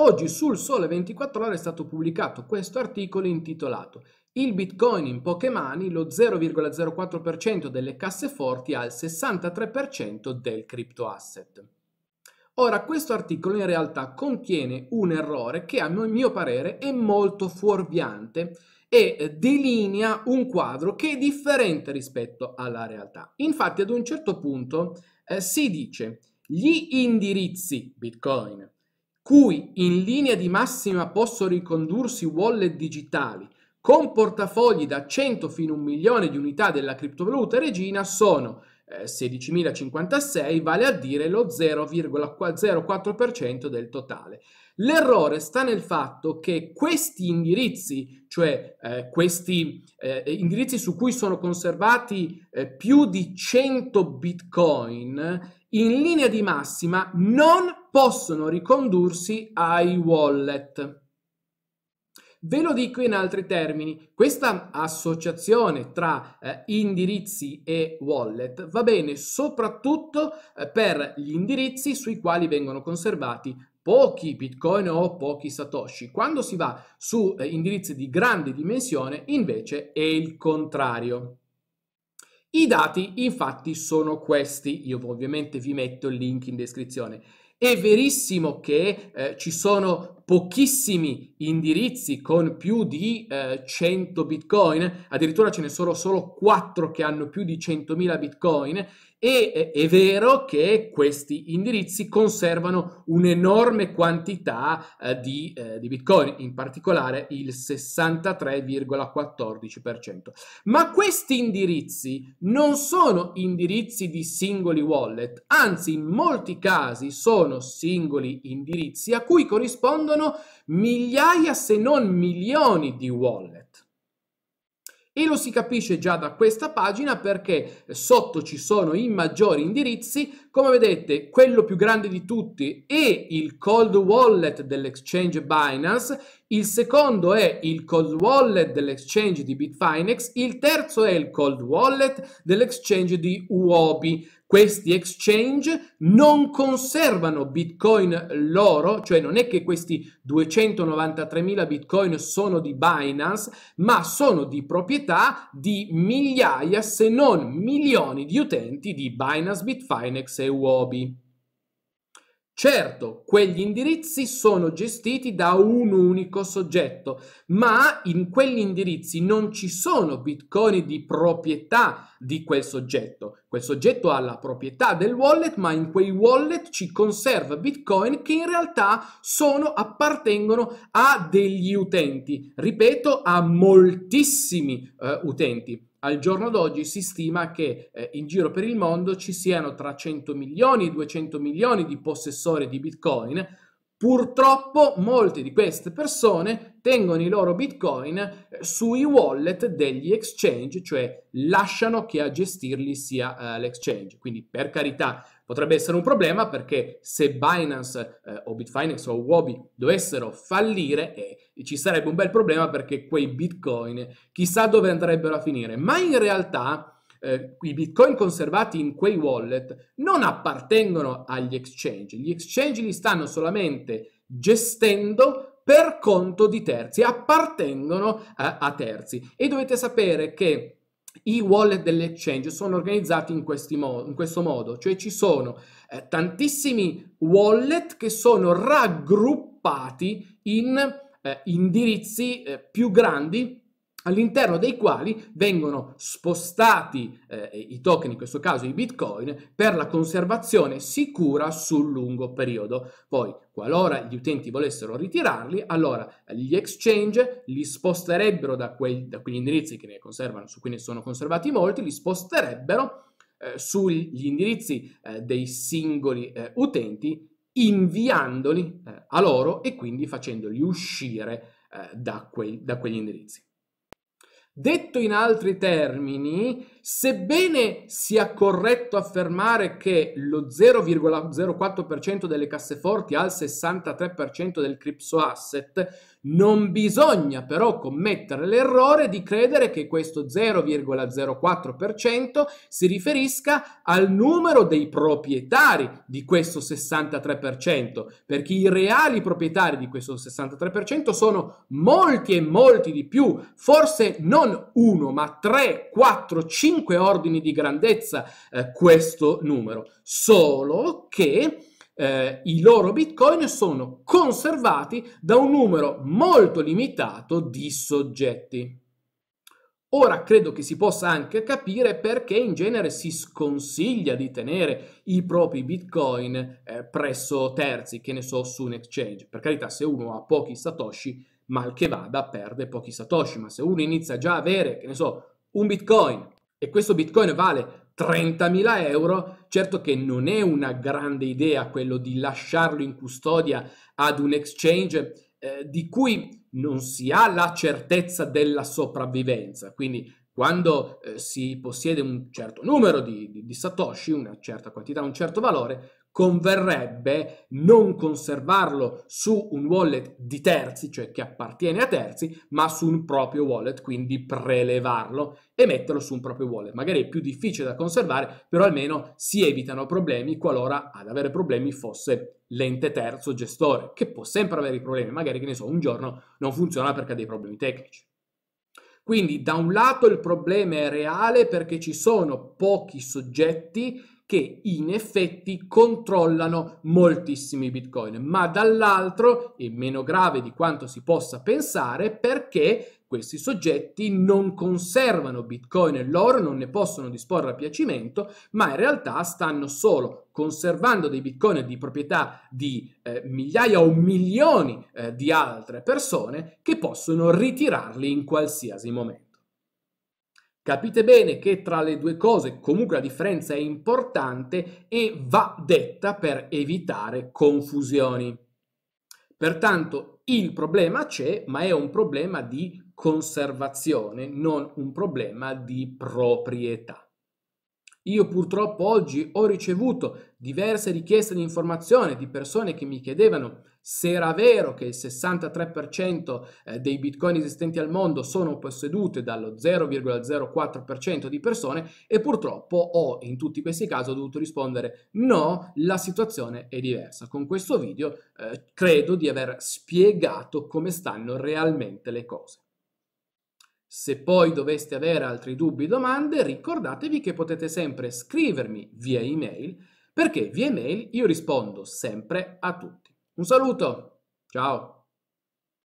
Oggi sul Sole 24 Ore è stato pubblicato questo articolo intitolato Il Bitcoin in poche mani, lo 0,04% delle casse forti al 63% del crypto asset. Ora, questo articolo in realtà contiene un errore che a mio parere è molto fuorviante e delinea un quadro che è differente rispetto alla realtà. Infatti ad un certo punto eh, si dice gli indirizzi Bitcoin cui in linea di massima possono ricondursi wallet digitali con portafogli da 100 fino a un milione di unità della criptovaluta regina sono 16.056, eh, vale a dire lo 0,04% del totale. L'errore sta nel fatto che questi indirizzi, cioè eh, questi eh, indirizzi su cui sono conservati eh, più di 100 bitcoin, in linea di massima non possono ricondursi ai wallet. Ve lo dico in altri termini, questa associazione tra eh, indirizzi e wallet va bene soprattutto eh, per gli indirizzi sui quali vengono conservati pochi bitcoin o pochi satoshi. Quando si va su eh, indirizzi di grande dimensione invece è il contrario. I dati infatti sono questi, io ovviamente vi metto il link in descrizione. È verissimo che eh, ci sono pochissimi indirizzi con più di eh, 100 bitcoin, addirittura ce ne sono solo 4 che hanno più di 100.000 bitcoin e è vero che questi indirizzi conservano un'enorme quantità eh, di, eh, di, bitcoin, in particolare il 63,14%. Ma questi indirizzi non sono indirizzi di singoli wallet, anzi in molti casi sono sono singoli indirizzi a cui corrispondono migliaia se non milioni di wallet. E lo si capisce già da questa pagina perché sotto ci sono i maggiori indirizzi. Come vedete, quello più grande di tutti è il cold wallet dell'exchange Binance, il secondo è il cold wallet dell'exchange di Bitfinex, il terzo è il cold wallet dell'exchange di Uobi questi exchange non conservano bitcoin loro, cioè non è che questi 293.000 bitcoin sono di Binance, ma sono di proprietà di migliaia se non milioni di utenti di Binance, Bitfinex e Huobi. Certo, quegli indirizzi sono gestiti da un unico soggetto, ma in quegli indirizzi non ci sono bitcoin di proprietà di quel soggetto. Quel soggetto ha la proprietà del wallet, ma in quei wallet ci conserva bitcoin che in realtà sono, appartengono a degli utenti. Ripeto, a moltissimi eh, utenti al giorno d'oggi si stima che eh, in giro per il mondo ci siano tra 100 milioni e 200 milioni di possessori di Bitcoin, Purtroppo molte di queste persone tengono i loro bitcoin eh, sui wallet degli exchange, cioè lasciano che a gestirli sia uh, l'exchange. Quindi per carità potrebbe essere un problema perché se Binance eh, o Bitfinex o Wobi dovessero fallire eh, ci sarebbe un bel problema perché quei bitcoin chissà dove andrebbero a finire. Ma in realtà eh, i bitcoin conservati in quei wallet non appartengono agli exchange, gli exchange li stanno solamente gestendo per conto di terzi, appartengono a, a terzi e dovete sapere che i wallet dell'exchange sono organizzati in, mo- in, questo modo, cioè ci sono eh, tantissimi wallet che sono raggruppati in eh, indirizzi eh, più grandi all'interno dei quali vengono spostati eh, i token, in questo caso i bitcoin, per la conservazione sicura sul lungo periodo. Poi, qualora gli utenti volessero ritirarli, allora gli exchange li sposterebbero da, quei, da quegli indirizzi su cui ne sono conservati molti, li sposterebbero eh, sugli indirizzi eh, dei singoli eh, utenti, inviandoli eh, a loro e quindi facendoli uscire eh, da, quei, da quegli indirizzi. Detto in altri termini, sebbene sia corretto affermare che lo 0,04% delle casseforti ha il 63% del cripto asset, non bisogna però commettere l'errore di credere che questo 0,04% si riferisca al numero dei proprietari di questo 63%, perché i reali proprietari di questo 63% sono molti e molti di più, forse non uno, ma 3, 4, 5 ordini di grandezza eh, questo numero. Solo che eh, i loro bitcoin sono conservati da un numero molto limitato di soggetti. Ora credo che si possa anche capire perché in genere si sconsiglia di tenere i propri bitcoin eh, presso terzi, che ne so, su un exchange. Per carità, se uno ha pochi satoshi, mal che vada, perde pochi satoshi, ma se uno inizia già a avere, che ne so, un bitcoin e questo bitcoin vale 30.000 euro, certo che non è una grande idea quello di lasciarlo in custodia ad un exchange eh, di cui non si ha la certezza della sopravvivenza. Quindi quando eh, si possiede un certo numero di, di, di satoshi, una certa quantità, un certo valore, converrebbe non conservarlo su un wallet di terzi, cioè che appartiene a terzi, ma su un proprio wallet, quindi prelevarlo e metterlo su un proprio wallet. Magari è più difficile da conservare, però almeno si evitano problemi qualora ad avere problemi fosse l'ente terzo gestore, che può sempre avere i problemi, magari che ne so, un giorno non funziona perché ha dei problemi tecnici. Quindi da un lato il problema è reale perché ci sono pochi soggetti che in effetti controllano moltissimi bitcoin, ma dall'altro è meno grave di quanto si possa pensare perché questi soggetti non conservano bitcoin l'oro, non ne possono disporre a piacimento, ma in realtà stanno solo conservando dei bitcoin di proprietà di eh, migliaia o milioni eh, di altre persone che possono ritirarli in qualsiasi momento. Capite bene che tra le due cose comunque la differenza è importante e va detta per evitare confusioni. Pertanto il problema c'è, ma è un problema di conservazione, non un problema di proprietà. Io purtroppo oggi ho ricevuto diverse richieste di informazione di persone che mi chiedevano se era vero che il 63% eh, dei bitcoin esistenti al mondo sono possedute dallo 0,04% di persone e purtroppo ho in tutti questi casi dovuto rispondere no, la situazione è diversa. Con questo video eh, credo di aver spiegato come stanno realmente le cose. Se poi doveste avere altri dubbi o domande, ricordatevi che potete sempre scrivermi via email, perché via email io rispondo sempre a tutti. Un saluto, ciao!